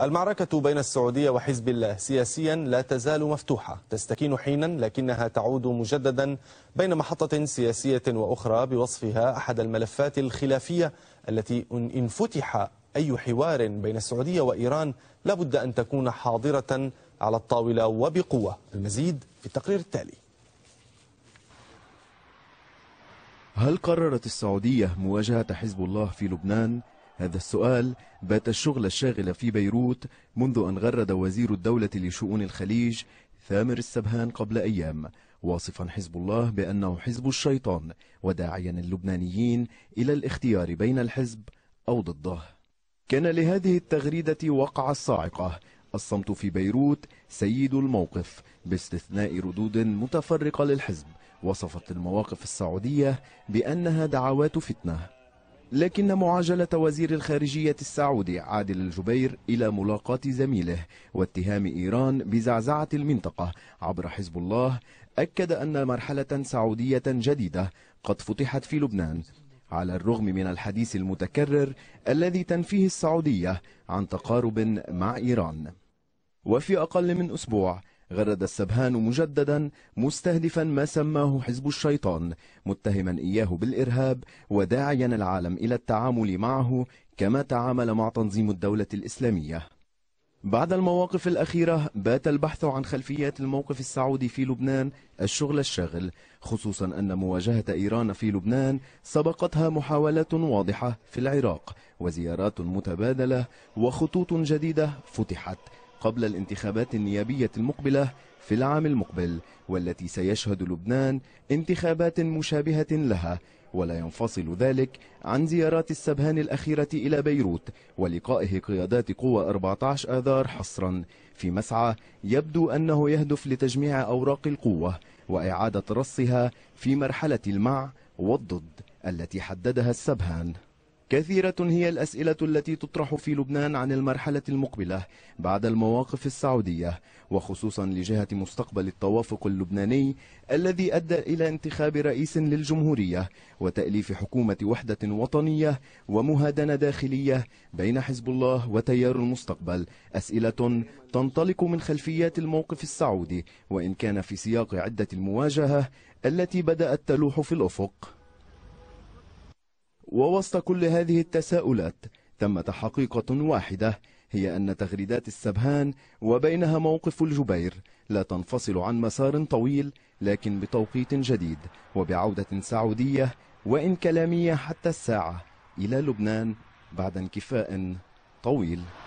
المعركة بين السعودية وحزب الله سياسيا لا تزال مفتوحة تستكين حينا لكنها تعود مجددا بين محطة سياسية وأخرى بوصفها أحد الملفات الخلافية التي إن فتح أي حوار بين السعودية وإيران لابد أن تكون حاضرة على الطاولة وبقوة المزيد في التقرير التالي هل قررت السعودية مواجهة حزب الله في لبنان هذا السؤال بات الشغل الشاغل في بيروت منذ أن غرد وزير الدولة لشؤون الخليج ثامر السبهان قبل أيام واصفا حزب الله بأنه حزب الشيطان وداعيا اللبنانيين إلى الاختيار بين الحزب أو ضده كان لهذه التغريدة وقع الصاعقة الصمت في بيروت سيد الموقف باستثناء ردود متفرقة للحزب وصفت المواقف السعودية بأنها دعوات فتنه لكن معاجلة وزير الخارجية السعودي عادل الجبير إلى ملاقاة زميله واتهام إيران بزعزعة المنطقة عبر حزب الله أكد أن مرحلة سعودية جديدة قد فتحت في لبنان على الرغم من الحديث المتكرر الذي تنفيه السعودية عن تقارب مع إيران وفي أقل من أسبوع غرد السبهان مجددا مستهدفا ما سماه حزب الشيطان متهما إياه بالإرهاب وداعيا العالم إلى التعامل معه كما تعامل مع تنظيم الدولة الإسلامية بعد المواقف الأخيرة بات البحث عن خلفيات الموقف السعودي في لبنان الشغل الشاغل خصوصا أن مواجهة إيران في لبنان سبقتها محاولات واضحة في العراق وزيارات متبادلة وخطوط جديدة فتحت قبل الانتخابات النيابية المقبلة في العام المقبل والتي سيشهد لبنان انتخابات مشابهة لها ولا ينفصل ذلك عن زيارات السبهان الأخيرة إلى بيروت ولقائه قيادات قوى 14 آذار حصرا في مسعى يبدو أنه يهدف لتجميع أوراق القوة وإعادة رصها في مرحلة المع والضد التي حددها السبهان كثيرة هي الأسئلة التي تطرح في لبنان عن المرحلة المقبلة بعد المواقف السعودية وخصوصا لجهة مستقبل التوافق اللبناني الذي أدى إلى انتخاب رئيس للجمهورية وتأليف حكومة وحدة وطنية ومهادنة داخلية بين حزب الله وتيار المستقبل أسئلة تنطلق من خلفيات الموقف السعودي وإن كان في سياق عدة المواجهة التي بدأت تلوح في الأفق ووسط كل هذه التساؤلات ثمة حقيقة واحدة هي أن تغريدات السبهان وبينها موقف الجبير لا تنفصل عن مسار طويل لكن بتوقيت جديد وبعودة سعودية وإن كلامية حتى الساعة إلى لبنان بعد انكفاء طويل